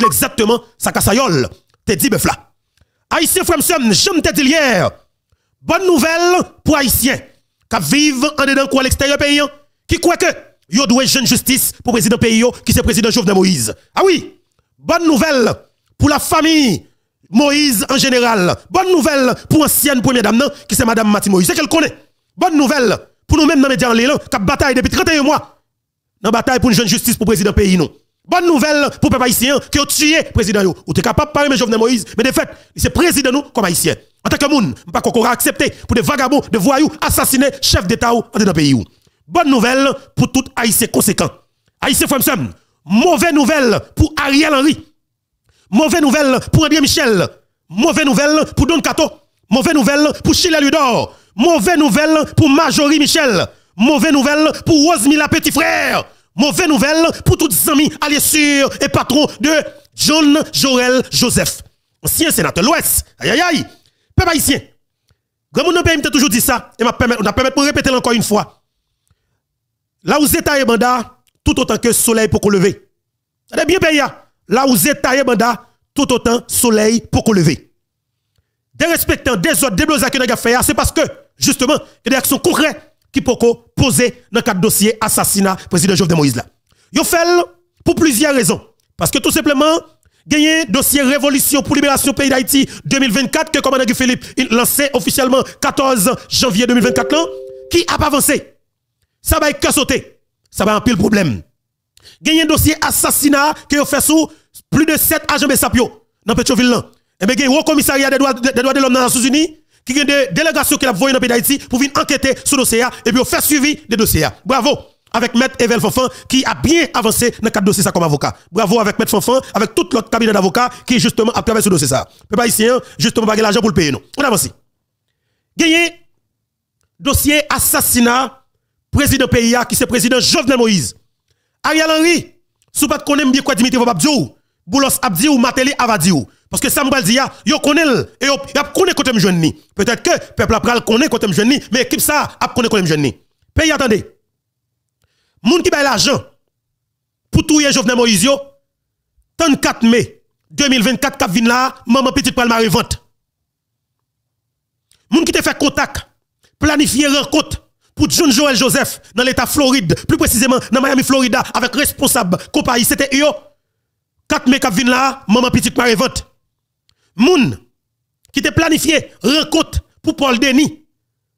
dit exactement sa cassayol. T'es dit bœuf là. Haïtien frère j'aime te dit hier. Bonne nouvelle pour Haïtien qui vivent en dedans quoi l'extérieur pays hein, qui croit que yo doit jeune justice pour président pays qui c'est président Jovenel Moïse. Ah oui, bonne nouvelle pour la famille Moïse en général. Bonne nouvelle pour ancienne première dame qui c'est madame Mati Moïse, c'est qu'elle connaît. Bonne nouvelle pour nous mêmes dans les médias en l'élan qui bataille depuis 31 mois. Dans bataille pour une jeune justice pour président pays non. Bonne nouvelle pour les haïtiens qui ont tué le président. Vous êtes capable de parler, mais Jovenel Moïse, mais de fait, c'est président nous comme haïtien. En tant que monde, ne qu'on pas accepter pour des vagabonds, des voyous, assassinés, chef d'État ou dans le pays. Bonne nouvelle pour tout haïtien conséquent. Haïtien Fremsem, mauvaise nouvelle pour Ariel Henry. Mauvaise nouvelle pour André Michel. Mauvaise nouvelle pour Don Kato. Mauvaise nouvelle pour Chile Ludor. Mauvaise nouvelle pour Majorie Michel. Mauvaise nouvelle pour Rosemilla Petit Frère. Mauvaise nouvelle pour tous les amis alliés sur et patron de John Jorel Joseph. Ancien sénateur de l'Ouest. Aïe aïe aïe. Peu haïtien. Grand monde m'a toujours dit ça. Et m'a on a permis de répéter encore une fois. Là où Zeta et Banda, tout autant que soleil pour qu'on lever. C'est bien payé. Hein. Là où Zeta et Banda, tout autant soleil pour qu'on lever. Des respectants, des autres, des que nous fait, c'est parce que, justement, il y a des actions concrètes qui poko poser dans quatre dossier assassinat président Jovenel Moïse là. Yo pour plusieurs raisons parce que tout simplement un dossier révolution pour libération pays d'Haïti 2024 que commandant Philippe il lancé officiellement 14 janvier 2024 qui a pas avancé. Ça va être sauter. Ça va remplir le problème. un dossier assassinat qui yo fait sous plus de 7 agents de Sapio dans Petroville Et eh bien, il y a un commissariat des droits de, l'homme dans les Nations Unies qui a des délégations qui la envoyé dans le pays d'Haïti pour venir enquêter sur le dossier et puis faire suivi des dossiers. Bravo! Avec Maître Evel Fofan qui a bien avancé dans le cadre de dossier comme avocat. Bravo avec Maître Fofan avec tout l'autre cabinet d'avocats qui justement a travaillé sur le dossier. Ça. pas ici justement, pas l'argent pour le payer. Non. On avance. Gagné dossier assassinat président PIA qui c'est président Jovenel Moïse. Ariel Henry, sous pas qu'on aime bien quoi Dimitri Vobabdiou, Boulos Abdiou, Mateli Avadiou. Parce que ça me dit, yo connaît et a connaît côté jeune jeune Peut-être que le peuple a connaît côté jeune jeune mais l'équipe ça a connaît côté jeune jeune Pays attendez. Moun qui bail l'argent pour touyer Jovenel Moïse 34 mai 2024 kap vin là, maman petite pral marie vente. Moun qui te fait contact, planifier rencontre pour John Joel Joseph dans l'état Floride, plus précisément dans Miami Florida avec responsable compagnie c'était eux. 4 mai kap vin là, maman petite marie vente moun qui te planifié rencontre pour Paul Denis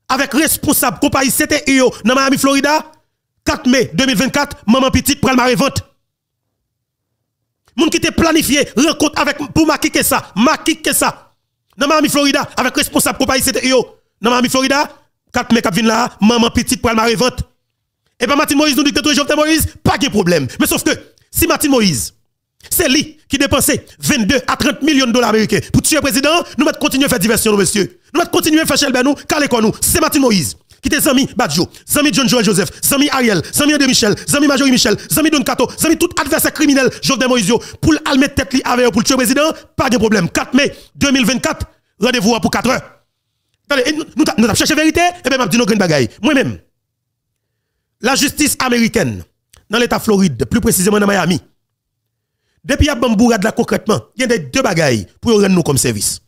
avec responsable compagnie CTIO dans Miami, Florida, 4 mai 2024, maman petite pral ma vente. Moun qui te planifié rencontre avec pour Maki Kessa, Maki ça, dans Miami, Florida, avec responsable compagnie CTIO dans Miami, Florida, 4 mai qui là, maman petite pral ma vente. Et eh pas ben, Martin Moïse nous dit que tout t'es Moïse, pas de problème. Mais sauf que, si Martin Moïse, c'est lui qui dépensait 22 à 30 millions de dollars américains pour tuer le président. Nous allons continuer à faire diversion, nous, Nous allons continuer à faire chelber nous, caler nous. C'est Martin Moïse. Qui tes amis Badjo, Zami John Joel Joseph, Zami Ariel, Zami André Michel, Zami Majorie Michel, Zami Don Kato, Zami tout adversaire criminel, Jovenel Moïse, pour almer tête li avec pour le président, pas de problème. 4 mai 2024, rendez-vous pour 4 heures. Nous avons cherché vérité, et eh bien, je dit nos grandes bagailles. Moi-même, la justice américaine, dans l'État Floride, plus précisément dans Miami, depuis a a de là concrètement, il y a des deux bagailles pour rendre nous comme service.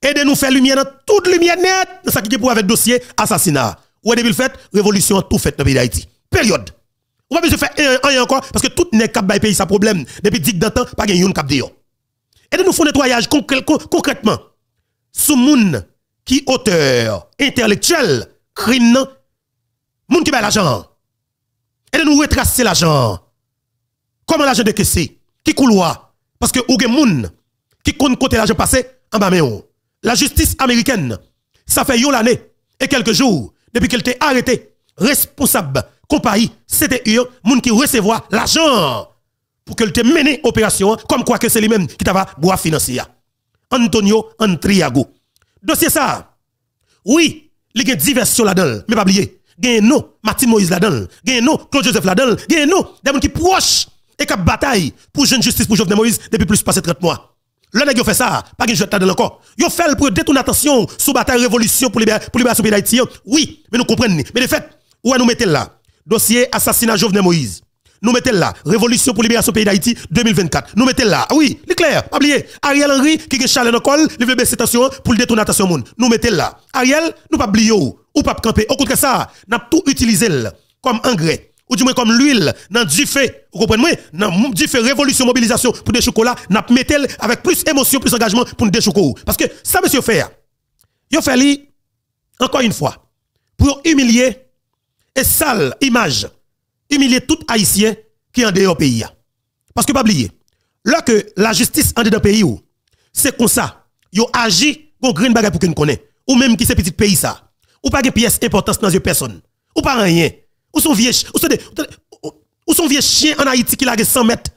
Aidez nous faire lumière dans toute lumière nette, dans ce qui est pour avec dossier assassinat. Ou depuis le fait, révolution tout fait dans le pays d'Haïti. Période. On va besoin faire un, un, encore, parce que tout n'est de pays sa problème. Depuis dix d'antan, pas de yon cap de Aidez nous faire nettoyage concrètement. Sous moun qui auteur intellectuel, crime, moun qui met l'argent. Aidez nous retracer l'argent. Comment l'argent de que c'est? qui couloir. Parce que ou gen moun qui compte côté l'argent passé en bas oh. La justice américaine, ça fait yon l'année et quelques jours depuis qu'elle te arrêté responsable compagnie, c'était yon moun qui recevoir l'argent pour qu'elle te mené opération comme quoi que c'est lui-même qui t'a bois financier. Antonio Antriago. Dossier ça. Oui, il y a diversion là-dedans, mais pas oublier. Il y a Martin Moïse là-dedans, il Claude Joseph là-dedans, il y a des gens qui proches et qui bataille pour jeune justice pour Jovenel Moïse depuis plus de 30 mois. Le nèg fait ça, pas qu'un jeu de encore. Yo fait pour détourner l'attention sous bataille révolution pour libérer pour pays d'Haïti. Hein. Oui, mais nous comprenons. Mais de fait, où nous mettons là Dossier assassinat Jovenel Moïse. Nous mettons là révolution pour libération pays d'Haïti 2024. Nous mettons là. Ah oui, c'est clair. Pas oublié. Ariel Henry qui est Charles Nicole, il veut baisser tension hein, pour détourner l'attention monde. Nous mettons là. Ariel, nous pas oublier ou pas camper. Au contraire ça, n'a tout utilisé comme engrais ou du comme l'huile dans du fait, vous comprenez Dans du fait révolution mobilisation pour des chocolats, n'a mettel avec plus émotion, plus engagement pour des chocolats. Parce que ça monsieur faire Yo fait encore une fois pour humilier et sale image, humilier tout haïtien qui est en dehors pays Parce que pas oublier, lorsque la justice en dehors pays c'est comme ça, yo agi gon green bagay pour qu'on connaît ou même qui c'est petit pays ça. Ou pas de pièces importantes dans une personne. Ou pas rien. Où sont vieux, ou vieux chiens en Haïti qui l'a 100 mètres.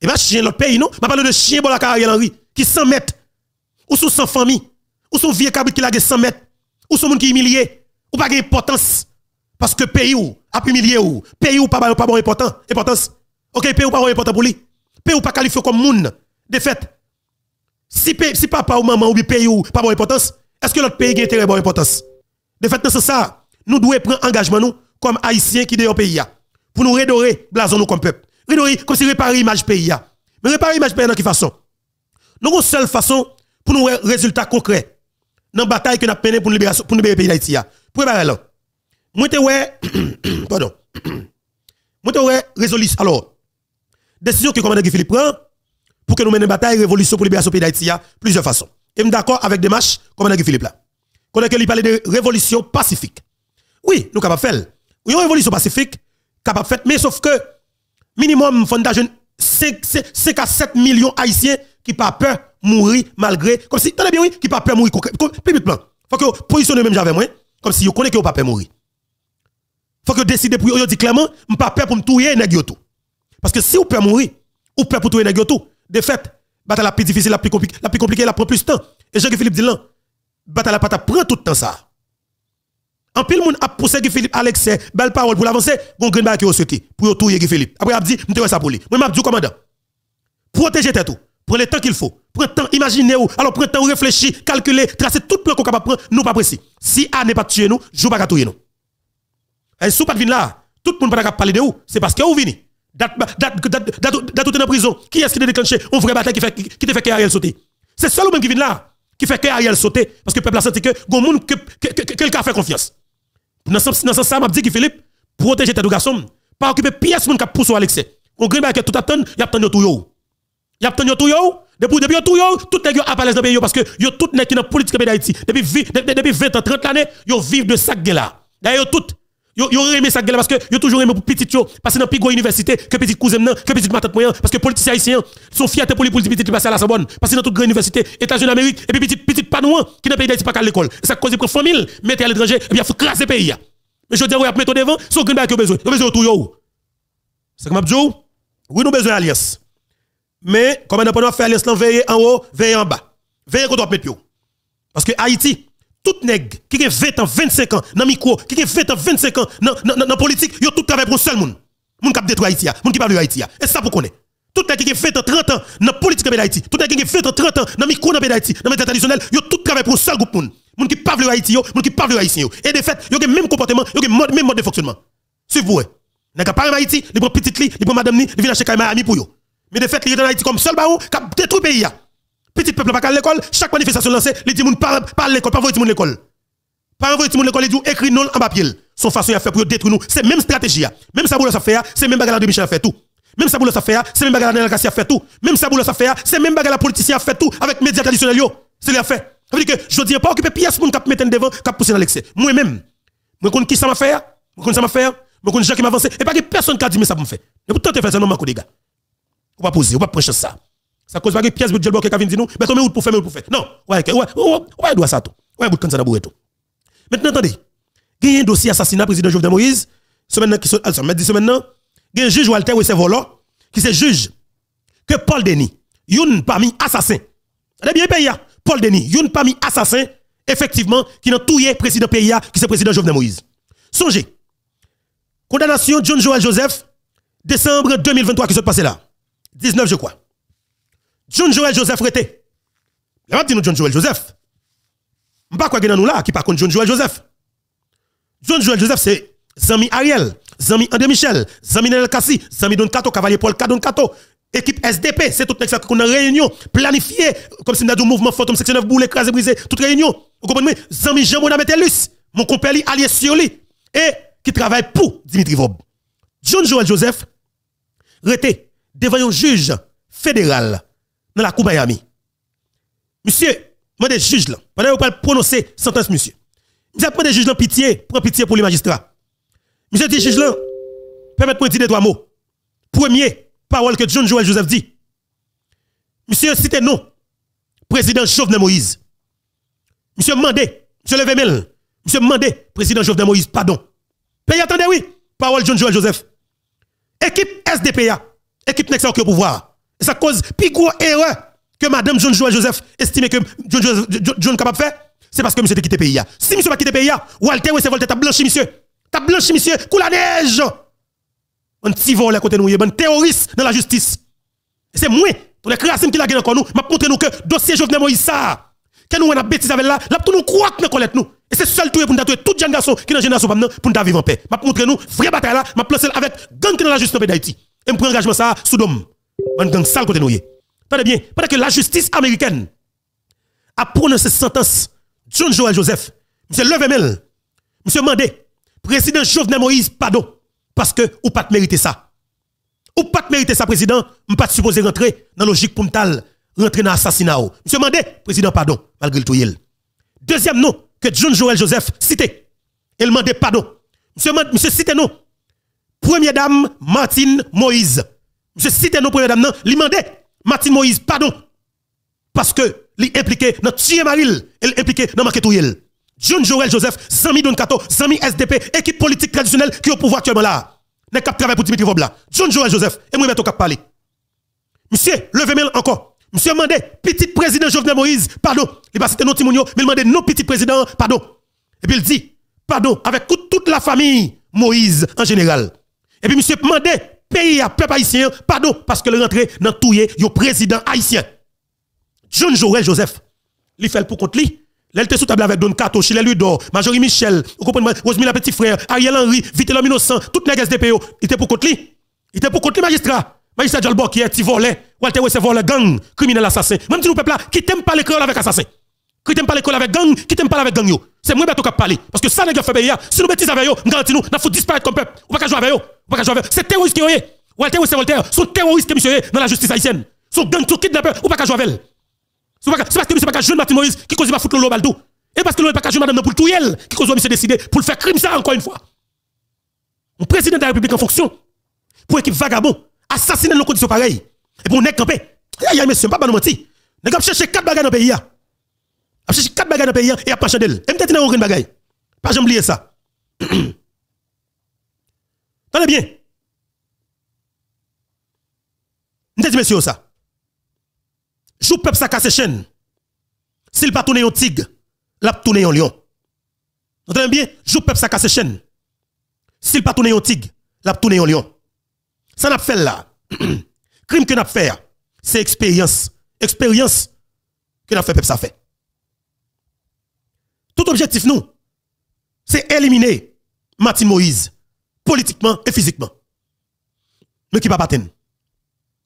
Eh bien, chien l'autre pays, non? Je parle de chien pour la carrière qui 100 mètres. Ou sont sans famille. Ou sont vieux cabri qui l'a 100 mètres. sont les gens qui humiliés? Ou pas d'importance. Parce que pays ou, a humilié ou. Pays ou pas pas bon important, importance. Ok, pays ou pas bon important pour lui. Pays ou pas qualifié comme monde. De fait, si, si papa ou maman ou pays ou pas bon importance, est-ce que l'autre pays a intérêt bon importance? De fait, c'est ça. Nous devons prendre engagement nous comme haïtien qui au pays pour nous redorer blason nous comme peuple redorer comme si réparer image pays mais réparer image pays dans quelle façon nous avons seule façon pour nous résultat concrets dans la bataille que nous avons menée pour libérer pour libérer pays d'Haïti alors? là moi te ouais pardon moi te ouais résolution alors décision que le commandant Philippe prend pour que nous menions une bataille révolution pour le pays d'Haïti plusieurs façons et d'accord avec des marches commandant Philippe là quand il parlé de révolution pacifique oui nous capable faire une évolution pacifique capable de faire, mais sauf que minimum il 5, 5, à 7 millions haïtiens qui pas peur mourir malgré comme si t'en bien oui qui pas peur mourir publiquement. Faut que positionner même j'avais moi comme si vous connaissez que vous pas peur mourir. Faut que décider pour vous dire clairement, je pas peur pour me tuer nèg tout. Parce que si vous peur mourir, vous peur pour tuer nèg tout, de fait, bataille la plus difficile, la plus compliquée, la plus compliquée, la prend plus de temps. Et Jean-Philippe dit là, bataille la pata prend tout le temps ça. En pile monde a poussé Guy Philippe Alex, belle parole pour l'avancer, bon green bar qui au sauté pour tout Guy Philippe. Après a dit, m'te ça pour lui. Moi m'a dit commandant. Protégez tête tout. Prenez le temps qu'il faut. Prenez le temps, imaginez ou. Alors prenez le temps, réfléchissez, calculer, tracez tout plan qu'on capable prendre, nous pas précis. Si A n'est pas tué nous, je pas tuer nous. Et si pas venu là, tout le monde pas parler de vous, c'est parce que vous venez. Date dans la prison, qui est-ce qui a déclenché un vrai bataille qui fait qui te fait que Ariel sauter C'est seul ou même qui vient là qui fait que Ariel saute. parce que le peuple a senti que quelqu'un fait confiance. Dans ce sens, m'a dit que Philippe, protéger tes garçons, pas occuper pièce qui kap à Alexe On grimpe que tout attend, il de tout yo. Il attend tout yo. Depuis depuis tout yo, tout à yo apparaissent dans pays parce que yo tout n'est qui dans politique e d'Haïti depuis depuis 20 ans 30 années, yo vivent de sac là. D'ailleurs tout Yo, yo aimé ça parce que yo toujours aimé pour petit yo parce que dans pigo université que petit cousin nan que petit matat moyen parce que politicien haïtien son fierté pour les politiques petit passer à la Sorbonne parce que dans toute grande université États-Unis d'Amérique et puis petit petit panouan qui n'a pays d'Haïti pas à l'école ça cause pour famille mettre à l'étranger et bien faut craser pays mais je dis ouais mettre devant son grand que besoin besoin tout yo c'est comme Abdou oui nous besoin alliance mais comment on pas faire alliance là veiller en haut veiller en bas veiller contre mettre yo parce que Haïti tout nèg qui a 20 ans, 25 ans dans micro, qui a 20 ans, 25 ans dans la politique, yo tout travail pour un seul monde. Moun qui détruit Haïti, moun qui parle de Haïti. Et ça pour connaître. Tout nèg qui a 20 ans, 30 ans dans la politique de Haïti, tout nèg qui a 20 ans, 30 ans dans micro dans Haïti, dans médias traditionnels, yo tout travail pour un seul groupe moun. Moun qui parle de Haïti, moun qui parle de Haïti. Et de fait, yo le même comportement, yo le même mode de fonctionnement. Suivez vous. Nèg pas de Haïti, li prend petite li, li prend madame ni, li vient acheter ami pour yo. Mais de fait, li dans Haïti comme seul baou, qui détruit pays Petit peuple pas à l'école, chaque manifestation lancée, les gens parle par l'école, pas envoyer tout l'école. Pas envoyer tout l'école, ils dit écrit non en papier. Son façon à faire pour détruire nous, c'est même stratégie. Même ça boulot ça fait, c'est même bagarre de Michel a fait tout. Même ça boulot ça fait, c'est même bagarre de a fait tout. Même ça boulot ça fait, c'est même bagarre la politicien fait tout avec les médias traditionnels yo. C'est les fait. Ça veut dire que je dis pas occuper pièce pour cap mettre devant, cap pousser dans l'excès. Moi même, moi connais qui ça m'a fait, moi connais ça m'a fait, moi connais gens qui m'avancent et pas que personne qui a dit mais ça me fait. Mais pourtant, tu fais ça non manque les gars. On va poser, on va prêcher ça. Ça cause pas que pièce budget bloqué qui vient dire nous, mais combien pour faire pour faire. Non, ouais ouais ouais doit ça tout. Ouais bout pas bourré tout. Maintenant attendez. Il y a un dossier assassinat président Jovenel Moïse semaine qui ah, semaine semaine il y a un juge Walter Wessevolo qui se juge que Paul Denis, une parmi assassins. a bien pays hein. Paul Denis, une parmi assassins effectivement qui n'a touillé président PIA, hein, qui c'est président Jovenel Moïse. Songez. Condamnation John Joel Joseph décembre 2023 qui se passé là. 19 je crois. John Joel Joseph Rete. Je vais dire nous John Joel Joseph. Je ne sais pas quoi nous là qui par contre John Joel Joseph. John Joel Joseph, c'est Zami Ariel, Zami André Michel, Zami Nel Kassi, Zami Don Kato, Cavalier Paul Kadon Kato, équipe SDP, c'est tout ça qu'on a réunion, planifié, comme si nous avons un mouvement fantôme 69 boule, écrasé, brisé, toute réunion. Vous comprenez? Zami Jean Metellus, mon compère allié sur lui, et qui travaille pour Dimitri Vob. John Joel Joseph, rete devant un juge fédéral dans la Cour Miami. Monsieur, moi des juges là, pendant que vous prononcer sentence, monsieur. Monsieur, prenez des juges là, pitié, prenez pitié pour les magistrats. Monsieur, dit juge, là, permettez-moi de dire trois mots. Premier, parole que John Joel Joseph dit. Monsieur, citez nous président Jovenel Moïse. Monsieur, mandé, monsieur Levemel, monsieur, mandé, président Jovenel Moïse, pardon. Pays, attendez, oui, parole John Joel Joseph. Équipe SDPA, équipe Nexon au pouvoir ça cause plus gros erreur que madame John Joël Joseph estime que John, est capable de faire, c'est parce que monsieur a quitté le pays. Si monsieur a pas quitté le pays, Walter c'est Voltaire, t'as blanchi monsieur. T'as blanchi monsieur, coule la neige. Un petit à côté nous, un terroriste dans la justice. C'est moi, pour les créations qui l'a gagné encore nous, m'a montré nous que dossier Jovenel Moïse que nous on a bêtise avec là, là tout nous que nous collecte nous. Et c'est seul tout pour nous tout jeune garçon qui est dans génération pour nous vivre en paix. M'a montrer nous vraie bataille là, vais placer avec gang qui dans la justice pays d'Haïti. Et me prend engagement ça sous on gang sale côté nous. Tenez bien, pendant que la justice américaine a prononcé sentence John Joel Joseph, monsieur Levemel, monsieur Mandé, président Jovenel Moïse, pardon, parce que ou pas mérité ça. Ou pas mérite ça, président, ou pas supposé rentrer dans la logique pour rentrer dans l'assassinat. Monsieur Mandé, président, pardon, malgré tout. Deuxième nom que John Joel Joseph cité, il mandé pardon. Monsieur, monsieur cité non. Première dame, Martine Moïse. Je cite nos premières dames, il demandait Martine Moïse, pardon, parce que il impliqué dans tuer Maril, il impliqué dans marquer John Joël Joseph, Zami Donkato, Zami SDP, équipe politique traditionnelle qui est au pouvoir actuellement là. Ne cap travail pour Dimitri Vobla. John Joël Joseph, et moi, je vais parler. Monsieur, levez-moi encore. Monsieur Mandé, petit président Jovenel Moïse, pardon. Il va citer nos mais il demandait non petit président, pardon. Et puis il dit, pardon, avec toute la famille Moïse en général. Et puis monsieur Mandé, pays à peuple haïtien, pardon, parce que le rentré dans tout le président haïtien. John Joël Joseph, il fait pour contre lui. L'elle sous table avec Don Cato, Chile Ludor, Majorie Michel, vous comprenez, la frère, Ariel Henry, Vitelhomme Innocent, toute de PO. il était pour contre lui. Il était pour contre lui, magistrat. Magistrat Jalbo qui est volé, Walter Wesse volé, gang, criminel assassin. Même si nous, peuple là, qui t'aime pas l'écran avec assassin qui t'aime pas l'école avec gang, qui t'aime pas avec gang yo. C'est moi qui parler. Parce que ça, n'est pas fait, si nous bêtises avec eux, garantis nous, nous faut disparaître comme peuple. On va pas jouer avec yo, On va pas jouer avec eux. C'est terroriste qui est. Walter ou c'est Walter. Son terroriste qui est dans la justice haïtienne. Son gang, son kidnapper, on va pas jouer avec elle. C'est parce que monsieur pas jeune Martin Moïse qui cause ma foutre le bal tout. Et parce que l'on pas jeune madame pour tout elle, qui cause monsieur décider pour le faire crime ça encore une fois. Un président de la République en fonction, pour équipe vagabond, assassiner nos conditions pareilles. Et pour on est campé. Aïe aïe monsieur, pas nous menti. Nous avons chercher quatre bagages dans le pays. Hein. A cherché quatre bagages dans le pays et a pas d'elle. Et peut-être aucune bagaille. Pas j'oublie ça ça. Tenez bien. dis, monsieur ça. Jou peuple ça casse chaîne. S'il pas tourner un tigre, l'a tourner un lion. Entendez bien, jou peuple ça casse chaîne. S'il pas tourner un tigre, l'a tourner un lion. Ça n'a pas fait là. Crime que n'a fait, c'est expérience, expérience que n'a fait peuple ça fait. Tout objectif, nous, c'est éliminer Martin Moïse, politiquement et physiquement. Mais qui va pas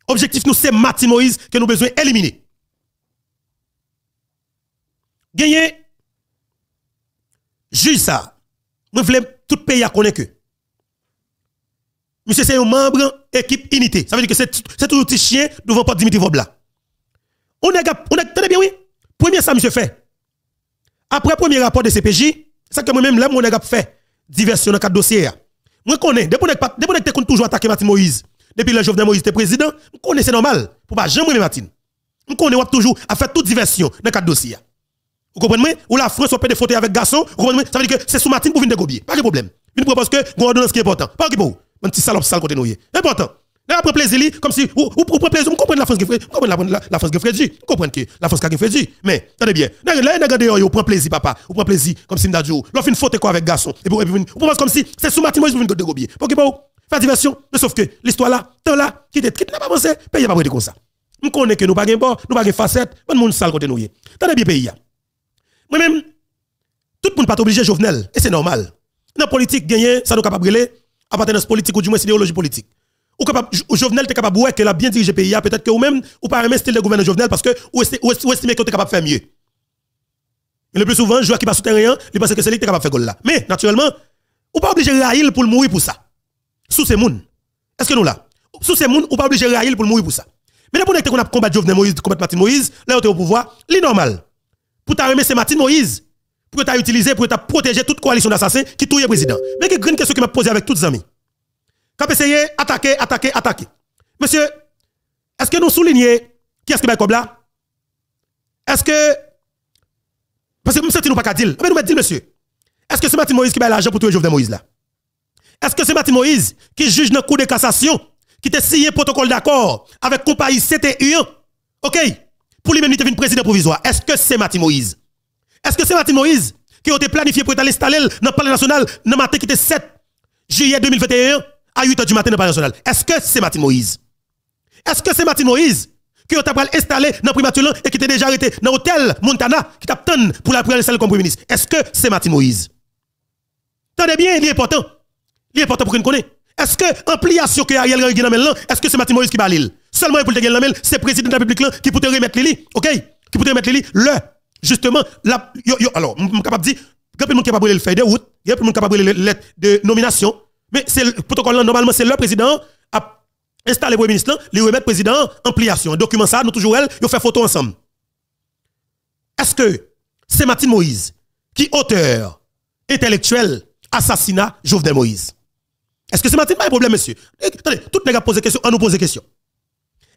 Objectif, nous, c'est Martin Moïse que nous besoin éliminer. Gagner, juge ça. Nous voulons tout pays à connaître Monsieur, c'est un membre équipe unité. Ça veut dire que c'est tout petit chien devant pas Dimitri Vobla. On est, on est, tenez bien, oui. Premier ça, monsieur fait. Après le premier rapport de CPJ, c'est que moi-même, là, mon fait diversion dans quatre dossiers. Hein. Moi, je connais, depuis que tu toujours attaqué Martin Moïse, depuis le Jovenel Moïse était président, je connais, c'est normal. Pour pas jamais Martin. Je connais toujours à faire toute diversion dans quatre dossiers. Hein. Vous comprenez Ou la France, on peut défauter avec garçon, vous Ça veut dire que c'est sous Martin pour venir gobier. Pas de problème. Une propose que, vous ce qui est important. Pas de problème. petit salope sale côté nous. Important. Là, après plaisir, comme si, ou, pour plaisir, Vous comprenez la France qui fait, vous comprenez la, la France qui fait, vous comprenez que la France qui fait, mais, attendez bien, là, regardez, on prend plaisir, papa, on prend plaisir, comme si, m'dadjo, Vous fait une faute quoi avec garçon, et puis, comme si, c'est sous je vous venez de gobier. Pour que, faire diversion, mais sauf que, l'histoire là, tant là, qui était, qui n'a pas avancé, pays pas prêté comme ça. Nous connaissons que nous pas de bord, nous pas de facette, bon monde sale côté nous y. Attendez bien, pays, hein. Moi-même, tout le monde pas obligé, Jovenel, et c'est normal. Dans la politique, gagner, ça nous capable de appartenance politique ou du moins idéologie politique ou capable Jovenel t'es capable ouais qu'elle a bien dirigé pays hein. peut-être que ou même ou pas aimer style de gouvernement Jovenel parce que ou estimez que t'es capable de faire mieux mais le plus souvent joueur qui passe terrain, hein, il pense que c'est lui qui est capable de faire goal là mais naturellement ou pas obligé raïl pour mourir pour ça sous ces moun est-ce que nous là sous ces moun ou pas obligé raïl pour mourir pour ça mais pour qu'on a combattu Jovenel Moïse combattre Martin Moïse là on est au pouvoir c'est normal pour t'aimer c'est Martin Moïse pour t'as utilisé pour t'as protégé toute coalition d'assassins qui touille le président mais que grande question que m'a posé avec tous les amis quand essayé, attaquer, attaquer, attaquer. Monsieur, est-ce que nous soulignons qui est-ce qui est comme là? Est-ce que. Parce que nous ne nous pas qu'à dire. Mais nous dire, monsieur. Est-ce que c'est Mathieu Moïse qui a l'argent pour jeunes de Moïse là? Est-ce que c'est Mathieu Moïse qui juge dans le coup de cassation, qui a signé un protocole d'accord avec compagnie CTU? OK? Pour lui-même, il devenu président provisoire. Est-ce que c'est Mathieu Moïse? Est-ce que c'est Mathieu Moïse qui a été planifié pour être installé dans le palais national dans le matin qui était 7 juillet 2021? à 8 h du matin dans le Palais national. Est-ce que c'est Martin Moïse Est-ce que c'est Martin Moïse qui été installé dans le primature et qui t'a déjà arrêté dans l'hôtel Montana qui t'a pour la première celle comme Premier ministre Est-ce que c'est Martin Moïse Tenez bien, il est important. Il est important pour qu'on connaisse. Est-ce que l'ampliation que Ariel Henry dans est-ce que c'est Martin Moïse qui bat l'île Seulement pour te gagner c'est le président de la République qui peut remettre Lili, OK Qui peut remettre Lili le justement la yo, yo, alors, je suis capable de dire, il y a des gens qui sont capables de faire des routes, il y a des gens qui sont capables de nomination, mais c'est le protocole, normalement, c'est le président a installé le premier ministre, lui remet le président en pliation. document ça, nous toujours, elle, il fait photo ensemble. Est-ce que c'est Martin Moïse qui auteur intellectuel assassinat Jovenel Moïse? Est-ce que c'est Martin Pas un problème, monsieur. Attendez, tout le monde des question, on nous pose question.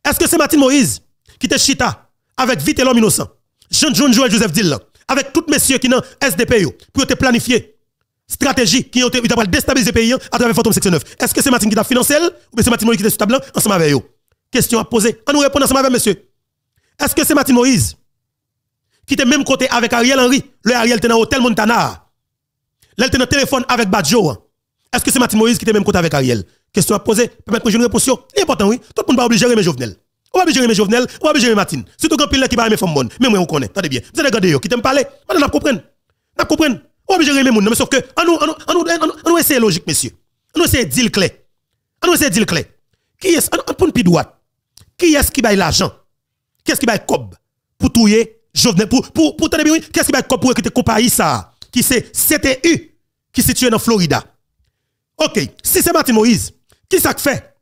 Est-ce que c'est Martin Moïse qui été chita avec vite l'homme innocent? Jean-John Joël Joseph Dillon, avec les messieurs qui dans SDP, pour te planifier stratégie qui ont été déstabiliser le pays à travers Fantôme Section 9. Est-ce que c'est Martin qui t'a financé ou c'est Martin Moïse qui était sur table ensemble avec eux Question à poser. On nous répond ensemble avec monsieur. Est-ce que c'est Martin Moïse qui était même côté avec Ariel Henry Le Ariel était dans l'hôtel Montana. Là, était dans le téléphone avec Badjo. Est-ce que c'est Martin Moïse qui était même côté avec Ariel Question à poser. Permettre que je une réponse. C'est important, oui. Tout le monde pas va obliger mes Jovenel. On va obliger mes Jovenel, on va obliger Martin. Surtout quand pile qui va aimer femme bonne. Mais moi, on connaît. Attendez bien. Vous allez regarder, qui t'aime parler. Maintenant, on comprend. On comprendre obligé de le monde. mais sauf que, on essaie logique, monsieur. On essaie de dire clé. On essaie de dire clé. Qui est-ce, on une droite. Qui est-ce qui baille l'argent? Qui est-ce qui baille cob? Pour touiller, Jovenel, pour, pour, pour, qui est-ce qui baille cob pour quitter compagnie ça? Qui c'est CTU, qui est situé dans Floride Ok, si c'est Martin Moïse, qui ça fait?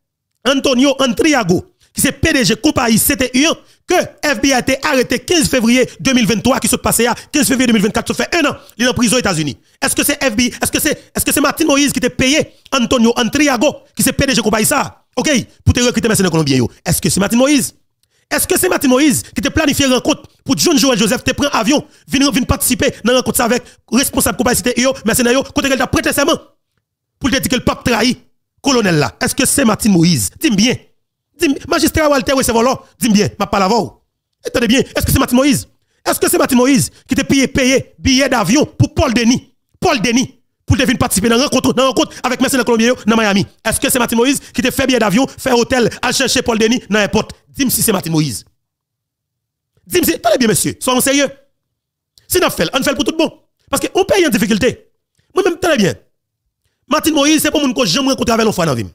Antonio Antriago, qui c'est PDG compagnie CTU, que FBI a été arrêté 15 février 2023, qui se passait à 15 février 2024, ça fait un an, il est en prison aux États-Unis. Est-ce que c'est FBI, est-ce que c'est est -ce que c'est Martin Moïse qui t'a payé Antonio Antriago, qui c'est PDG compagnie ça, ok, pour te recruter mercenaires colombiens, est-ce que c'est Martin Moïse? Est-ce que c'est Martin Moïse qui t'a planifié une rencontre pour John Joel Joseph te prend avion, venir participer dans la rencontre avec responsable compagnie CTU, mercenaires, quand il t'a prêté main, pour te dire que le pape trahi, colonel là? Est-ce que c'est Martin Moïse? Dis-moi bien magistrat Walter c'est volant dis bien, m'a pas l'avant. Attendez bien, est-ce que c'est Martin Moïse Est-ce que c'est Martin Moïse qui t'a payé payé billet d'avion pour Paul Denis Paul Denis pour venir participer dans rencontre dans rencontre avec Mercedes Colombier, dans Miami. Est-ce que c'est Martin Moïse qui t'a fait billet d'avion, fait hôtel, à chercher Paul Denis dans n'importe Dis-moi si c'est Martin Moïse. Dis-moi si, attendez bien monsieur, soyons sérieux. Si nous fait, on fait pour tout bon. Parce qu'on paye en difficulté. Moi-même, très bien. Martin Moïse, c'est pour mon que j'aime rencontrer avec l'enfant dans la vie.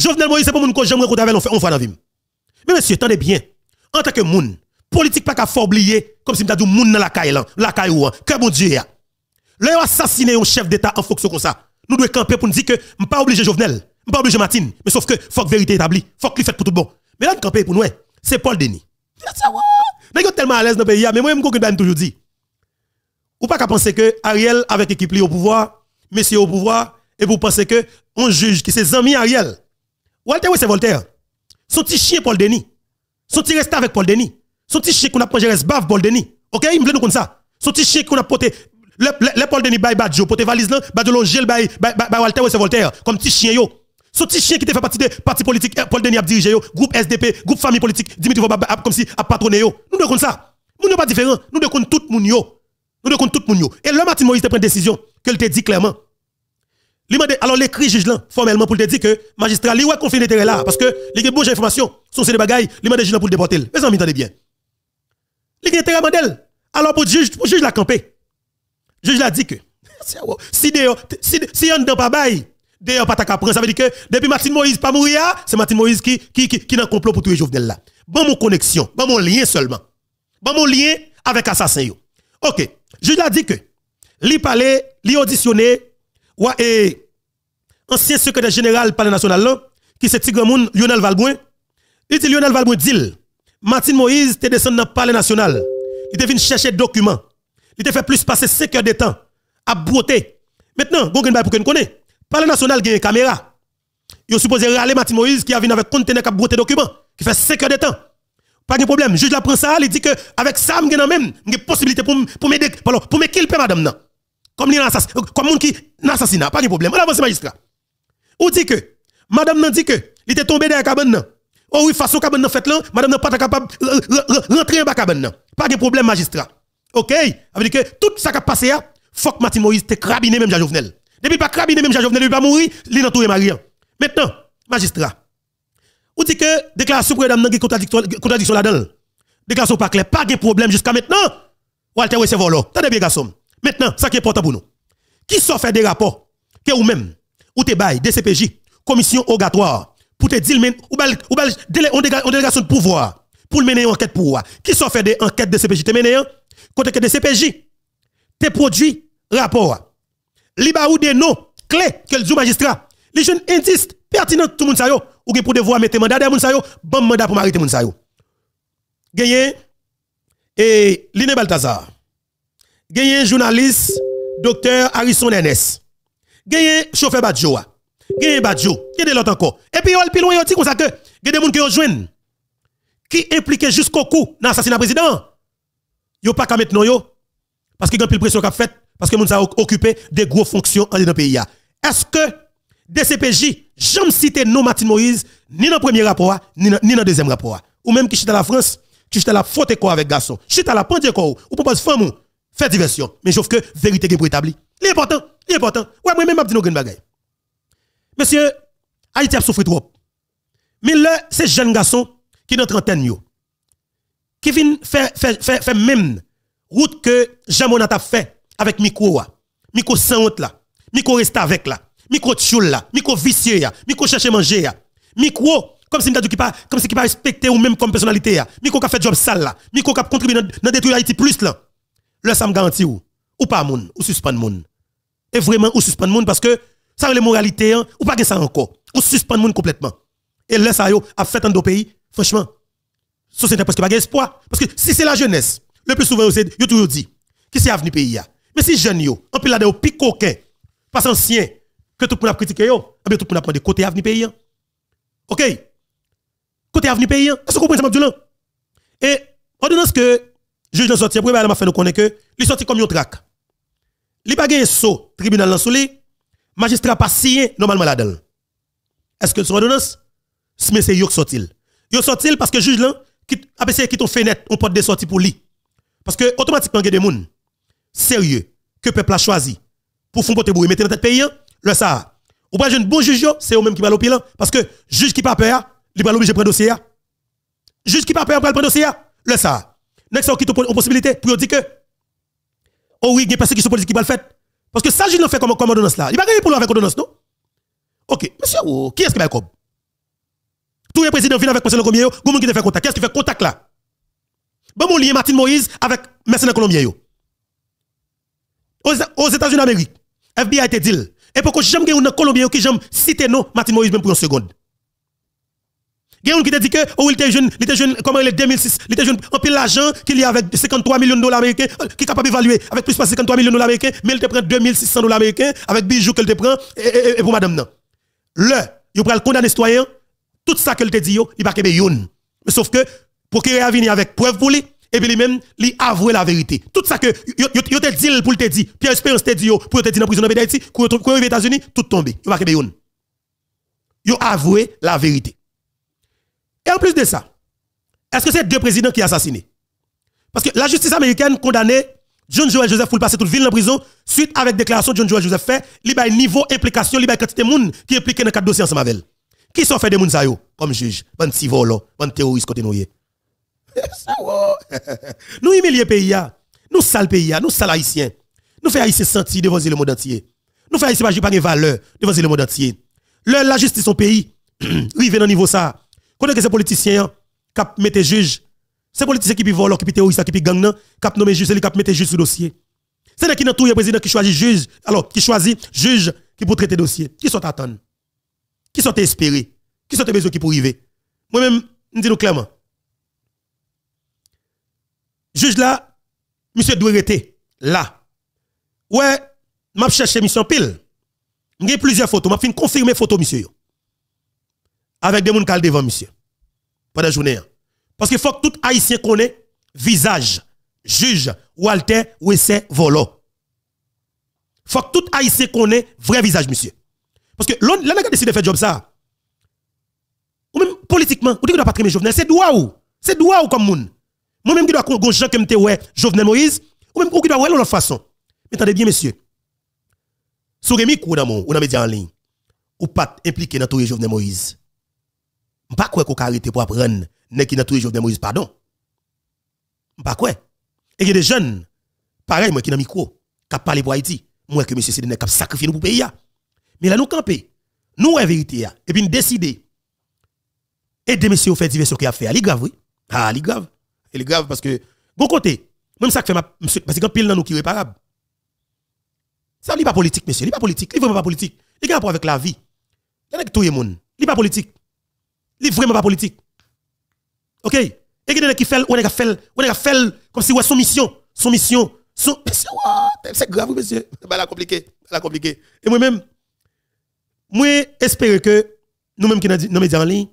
Jovenel Moïse, c'est pour mon que j'aimerais qu'on avec on fait une fois dans vie. Mais monsieur, attendez bien. En tant que monde politique pas qu'à oublier comme si m'a dit monde dans la caille la caille ou hein. que bon Dieu. Là vous assassiné un chef d'état en fonction comme ça. Nous devons camper pour nous dire que m'pa pas obligé Jovenel, m'pa pas obligé Martine, mais sauf que faut que vérité établie, faut que fait pour tout bon. Mais là nous camper pour nous, hein. c'est Paul Denis. nest sommes tellement à l'aise dans le pays, mais moi je me toujours dit. Ou pas qu'à penser que Ariel avec équipe au pouvoir, monsieur au pouvoir et vous pensez que on juge qui ses amis Ariel Walter, oui, c'est Voltaire. petit chien Paul Denis. petit reste avec Paul Denis. petit chien qu'on a pris reste bave Paul Denis. OK, il me plaît nous comme ça. petit chien qu'on a porté le, Paul Denis bail Badjo, porté valise là, Badjo logel bail Walter, oui, c'est Voltaire comme petit chien yo. petit chien qui te fait partie des parti politique, eh, Paul Denis a dirigé yo, groupe SDP, groupe famille politique, Dimitri comme si a patronné yo. Nous devons comme ça. Nous ne pas différents, nous devons tout monde, yo. Nous devons tout monde, yo. Et le matin Moïse te prend décision qu'elle te dit clairement alors l'écrit juge là, formellement, pour te dire que magistrat, lui, ouais, confine l'intérêt là, parce que les y a information, sont ces bagailles, il juge là pour le déporter. Mais ça, m'entendez bien. Il y a intérêt Alors, pour juge, pour juge la camper. Juge l'a dit que, si d'ailleurs, si, si on ne pas bail, de pas ta ça veut dire que, depuis Martin Moïse pas mourir, c'est Martin Moïse qui, qui, qui, complot pour tous les jeunes. là. Bon, mon connexion, bon, mon lien seulement. Bon, mon lien avec assassin Ok. Juge l'a dit que, li parler, li auditionner, ouais, et ancien secrétaire général palais national qui c'est Tigre Lionel Valbouin, il dit Lionel Valbouin dit, Martin Moïse te descend dans le palais national. Il te venu chercher documents. Il te fait plus passer 5 heures de temps à broter. Maintenant, vous avez pour que nous connaissons. Palais national a une caméra. Vous supposé râler Martine Moïse qui a venu avec conteneur qui a broté documents, qui fait 5 heures de temps. Pas de problème. Le juge la prend ça, il dit que avec ça, y même une possibilité pour, pour m'aider, pour madame. Comme les assassins, euh, comme qui assassinat, pas de problème. On avance magistrat. Ou dit que, madame n'a dit que, il était tombé dans la cabane. Oh oui, façon cabane fait là, madame n'a pas capable de euh, euh, rentrer dans la cabane. Pas de problème, magistrat. Ok? Ça veut que tout ça qui a passé, hein, faut que Martin Moïse te crabiné même Jean-Jouvenel. Depuis pas crabiné même ne depuis pas mourir, il tout entouré Marien. Hein. Maintenant, magistrat, ou dit que déclaration pour madame n'a pas contradiction là-dedans. Déclaration pas claire, pas de problème jusqu'à maintenant. Walter receveur là. Tenez bien, garçon. Maintenant, ça qui est important pour nous. Qui sont fait des rapports que ou même, ou te bail, DCPJ, commission obligatoire, pour te dire, ou bal, ou on délégation de pouvoir, pour mener une enquête pour Qui sont fait des enquêtes DCPJ, te mener, hein? côté que DCPJ, te produit rapport. Liba ou des noms clés que le magistrat, les jeunes indices pertinents tout le monde sa yo, ou pour devoir mettre mandat de monde sa yo, bon mandat pour m'arrêter monde sa yo. Gagné, et l'Ine Baltazar. Gagné journaliste, docteur Harrison Ns, Gagné chauffeur Badjoa. Gagné Badjo. Gagné l'autre encore. Et puis, il plus loin, il comme y a des gens qui ont joué, Qui impliqué jusqu'au coup dans l'assassinat président. Yo pas qu'à mettre non Parce qu'il y a plus de pression qu'a fait. Parce que les gens occupé des gros fonctions dans le pays. Est-ce que DCPJ, jamais cité non Martin Moïse, ni dans le premier rapport, ni dans le deuxième rapport. Ou même qui chita la France, qui chita la faute quoi avec garçon. Chita la pente quoi. Ou propose femme fait diversion. Mais trouve que vérité est pour établir. L'important, l'important. Ouais, moi même, je dis nos bagay. Monsieur, Haïti a souffert trop. Mais là, ces jeunes garçons qui sont dans trentaine, qui viennent faire, la même route que on a fait avec Mikro, Miko sans honte là, Miko reste avec là, Miko tchoul là, Mikro vicieux là, Miko cherche manger là, comme si qui pas comme si qui pas respecté ou même comme personnalité là, Miko qui a fait job sale là, Mikro qui a contribué dans détruire Haïti plus là le ça me garantit ou, ou pas moun, ou suspend moun. Et vraiment, ou suspend moun parce que ça, les moralités, hein, ou pas ça encore. Ou suspend moun complètement. Et là, ça, yo, a fait un pays, franchement, société parce que pas d'espoir Parce que si c'est la jeunesse, le plus souvent, c'est, yo toujours dit, qui c'est avenir pays, Mais si jeune, yo, en pile là, yo, pi coquin, pas ancien, que tout le monde a critiqué, yo, eh bien, tout le monde a des côté avenir pays, hein? Ok? Côté avenir pays, hein? est-ce que vous comprenez ça, Et, ordonnance que, Juge nan sorti, après, m'a fait nous connaître que, il sorti comme un trac. L'I pas un saut, tribunal dans souli, magistrat pas signé normalement là-dedans. Est-ce que son ordonnance? Mais c'est yon sorti. Yon sorti parce que juge là, qui a essayé ton fenêtre, on porte des sorties pour lui. Parce que automatiquement, il y a des gens sérieux que le peuple a choisi pour faire porter bourré, mettre dans tête pays, hein. le ça. Ou pas, jeune bon juge, c'est eux même qui va l'opinion. Parce que juge qui pas peur, il va obligé prendre dossier. Hein. Juge qui pas peur, il va prendre dossier, hein. le ça nèg qui ont une possibilité pour dire que oh oui, il y a personnes qui sont politiques qui va le faire. Parce que ça, je ne fait comme, comme ordonnance là. Il va gagner pour avec ordonnance, non? Ok, monsieur, oh, qui est-ce qui va comme? Tout le président vient avec qui est comment qui fait contact? Qui est ce qui fait contact là? Bon, mon lien Martin Moïse avec monsieur Colombien. Aux, aux États-Unis d'Amérique, FBI te dit, et pourquoi j'aime un Colombien qui j'aime citer non Martin Moïse même pour une seconde. Il y a qui te dit que oh, il était jeune, il était jeune, comment il est 2006, il était jeune, en pile l'argent qu'il y a avec 53 millions de dollars américains, euh, qui est capable d'évaluer avec plus de 53 millions de dollars américains, mais il te prend 2600 dollars américains avec bijoux qu'il te prend et, pour madame non. Là, il prend le condamné citoyen, tout ça qu'il te dit, il va qu'aimer Mais Sauf que pour qu'il revienne avec preuve pour lui, et puis lui-même, il avoue la vérité. Tout ça que il te dit pour te dire, Pierre Espérance te dit pour te dire dans la prison de quand il aux États-Unis, tout tombe. Il va de Il avoue la vérité. Et en plus de ça, est-ce que c'est deux présidents qui assassinés Parce que la justice américaine condamnait John Joel Joseph pour passer toute la ville en prison suite avec déclaration de John Joel Joseph fait, il niveau implication, il y a quantité de monde qui est impliqué dans quatre dossiers ensemble avec elle. Qui sont fait des moun comme juge, bon civolo, bon terroriste côté nous. nous humilions pays nous sales pays nous sale haïtiens, Nous faisons ici sentir devant le monde entier. Nous faisons haïtien pas de valeurs devant le monde entier. Le, la justice au pays, rive dans niveau ça. Quand que ces politiciens qui mettent juge, ces politiciens qui volent, qui terroristes, qui gang, qui nomment juge, qui mettent juge sur dossier. C'est qui dans tout le président qui choisit juge, alors qui choisit juge qui pour traiter dossier. Qui sont attendus Qui sont espérés Qui sont besoins qui pour arriver Moi-même, je dis clairement. Juge là, monsieur doit là. Ouais, m'a cherché mission pile. J'ai plusieurs photos, m'a fait confirmer photo monsieur avec des gens qui devant monsieur. pas de journée. Hein. Parce qu'il faut que tout haïtien connaisse visage, juge, Walter, Wessé, Volo. Faut que tout haïtien connaisse vrai visage monsieur. Parce que l'on a décidé de faire job ça. Ou même politiquement, ou que doit pas trimer Jovenel, c'est droit ou c'est droit ou comme moun. Moi même qui doit gon gens comme ouais Jovenel Moïse ou même qui doit ouais l'autre façon. Mais attendez bien monsieur. Sous remis ou dans mon, on a média en ligne. Ou pas impliqué dans tout Jovenel Moïse pas quoi qu'on arrêté pour apprendre n'est qui n'a tous les jours de Moïse pardon. Pas quoi. Et il y a des jeunes pareil moi qui dans micro qui parlé pour Haïti, moi que monsieur Sédéné qui sacrifié pour pays Mais là nous camper, nous la vérité et puis nous décider aider monsieur faire diversion qui a fait, ah, est grave oui. Ah, il grave. est grave parce que bon côté, même ça que fait parce que pile dans nous qui réparable. Ça n'est pas politique monsieur, il pas politique, il veut pas politique. Il a rapport avec la vie. Il n'est a tout le monde, il pas politique n'est vraiment pas politique. OK Et qui fait on a fait on a fait comme si ouais son mission, son mission, son c'est grave monsieur, c'est compliqué, la compliqué. Et moi même moi espère que nous mêmes qui dans médias en ligne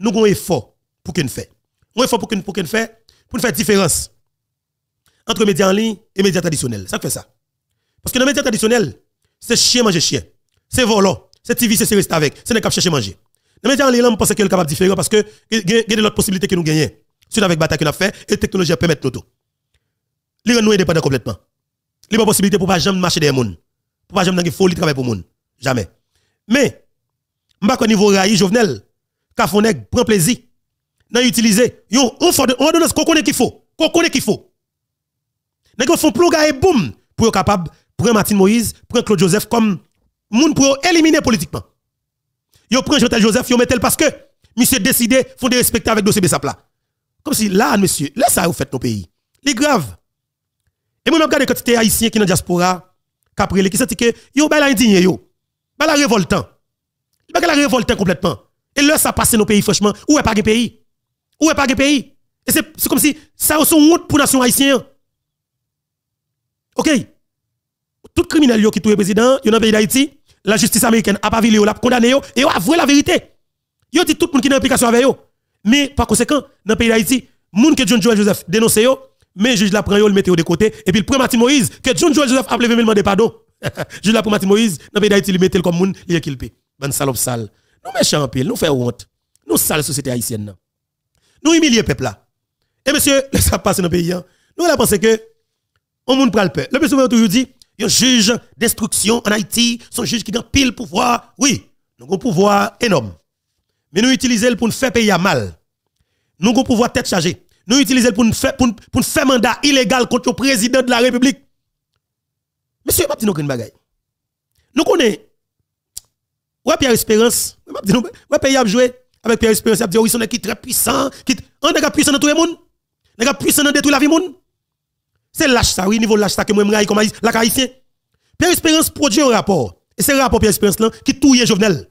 nous avons un effort pour qu'on fait. Un effort pour qu'on pour qu'on fait pour faire différence entre médias en ligne et médias traditionnels. Ça fait ça. Parce que dans les médias traditionnels, c'est chien manger chien. C'est volant, c'est TV, c'est rester avec, c'est ne cap chercher manger. Mais les gens pensent je pense sont de capable différent parce que y a d'autres possibilités que nous gagnons. Suite avec bataille que nous fait et la technologie permet nous tout. L'Iran nous indépendant complètement. Il n'y a pas possibilité pour pas jamais marcher des gens. Pour pas jamais travailler pour les gens. Jamais. Mais, je ne niveau raï, Jovenel, faut prend plaisir. Nous utilisons. On ce qu'on connaît qu'il faut. Qu'on connaît qu'il faut. Nous un plug et boum pour être capable de prendre Martin Moïse, prendre Claude Joseph comme monde pour éliminer politiquement. Yo pris tel Joseph, yo mettel parce que monsieur décidé font des respecter avec dossier Bessap là. Comme si là monsieur, laisse ça vous faites nos pays. C'est grave. Et moi même regarde es haïtien qui dans diaspora qu'après les qui senti que yo ba ben la indigné yo. Ba ben la révoltant. Ba ben la révoltant complètement. Et là ça passe nos pays franchement, où est pas pays Où est pas pays Et c'est comme si ça aussi honte pour nation haïtienne. OK. Tout criminel yo qui le président, yo dans pays d'Haïti, la justice américaine a pas vu l'a condamné et a avoué la vérité. Yo dit tout le monde qui une implication avec yo. Mais par conséquent, dans le pays d'Haïti, moun que John Joel Joseph dénonce yo, mais juge la prend yo le mettre de côté et puis le prend Mathieu Moïse que John Joel Joseph a levé mandé pardon. juge la prend Moïse dans le pays d'Haïti, il mettait comme moun, il équipé. Bonne salope sale. Nous méchants en pile, nous faisons honte. Nous sale société haïtienne. Nous humilions le peuple là. Et monsieur, ça passe dans le pays. Hein. Nous, la penser que on moun pral peur. Le monsieur toujours dit Yo juge destruction en Haïti, son juge qui a pile pouvoir. Oui, nous avons un pouvoir énorme. Mais nous utilisons pour nous faire payer mal. Nous avons pouvoir tête chargée. Nous utilisons pour nous faire pour, pour faire mandat illégal contre le président de la République. Monsieur, je ne dis pas Nous connaissons. Ouais, Pierre Espérance. Ouais, pays a joué avec Pierre Espérance. Il a dit, oui, oh, son équipe très puissant. Qui, on est puissant dans tout le monde. On est puissant dans tout la vie monde. C'est lâche ça, oui, niveau lâche ça que moi, je comme la haïtien. Pierre Espérance produit un rapport. Et c'est le rapport Pierre Espérance qui touille Jovenel.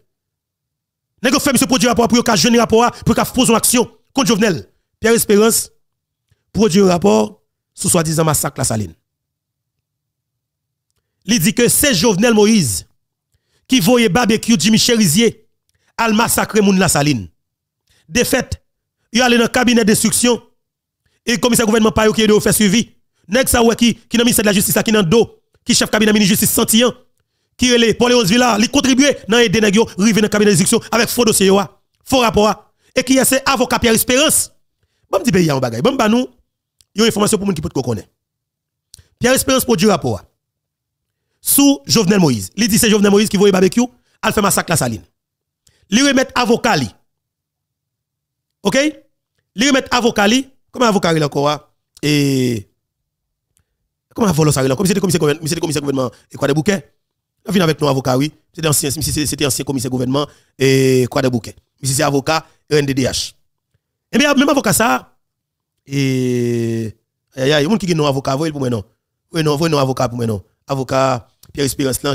Nèg fait ce produit un rapport pour qu'il jeune rapport pour qu'il une action contre Jovenel. Pierre Espérance produit un rapport sur soi-disant massacre la saline. Il dit que c'est Jovenel Moïse qui voyait barbecue Jimmy Cherizier à massacrer moun la saline. De fait, il allé dans le cabinet destruction et le commissaire gouvernement pas qui a fait suivi. Nèg ça ouais qui qui le ministère de la justice qui dans dos, qui chef cabinet ministre justice Santien, hein. qui relé Paul Léonce Villa, il contribuer dans aider nèg yo dans cabinet avec faux dossier faux rapport et qui est avocat Pierre Espérance. Bon petit pays en hein, bagaille. Bon ba nous une information pour moun qui peut connaître. Pierre Espérance produit rapport sous Jovenel Moïse. Il dit c'est Jovenel Moïse qui voyait barbecue, elle fait massacre la saline. Il remet avocat OK? Il remet avocat li, comment avocat li encore et Comment voler ça Comme c'était commissaire gouvernement, commissaire gouvernement et quoi des bouquets. Il vient avec nos avocats oui, c'était ancien ancien commissaire gouvernement et quoi des bouquets. Monsieur c'est avocat RNDDH. Et eh bien même avocat ça et aïe aïe, monde qui dit nos avocats, voyez pour moi non. Oui non, voyez nos avocats pour moi non. Avocat Pierre Espérance là